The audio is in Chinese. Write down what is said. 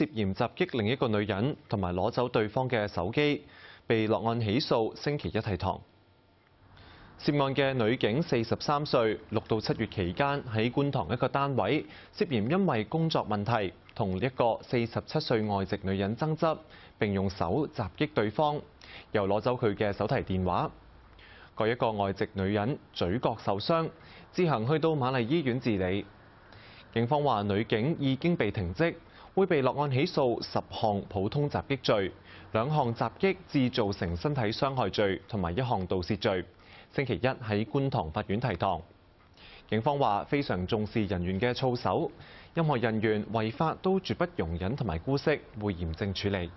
涉嫌襲擊另一個女人，同埋攞走對方嘅手機，被落案起訴。星期一提堂。涉案嘅女警四十三歲，六到七月期間喺觀塘一個單位涉嫌因為工作問題，同一個四十七歲外籍女人爭執，並用手襲擊對方，又攞走佢嘅手提電話。嗰一個外籍女人嘴角受傷，自行去到瑪麗醫院治理。警方話，女警已經被停職。會被落案起訴十項普通襲擊罪、兩項襲擊致造成身體傷害罪同埋一項盜竊罪。星期一喺觀塘法院提堂。警方話非常重視人員嘅操守，任何人員違法都絕不容忍同埋姑息，會嚴正處理。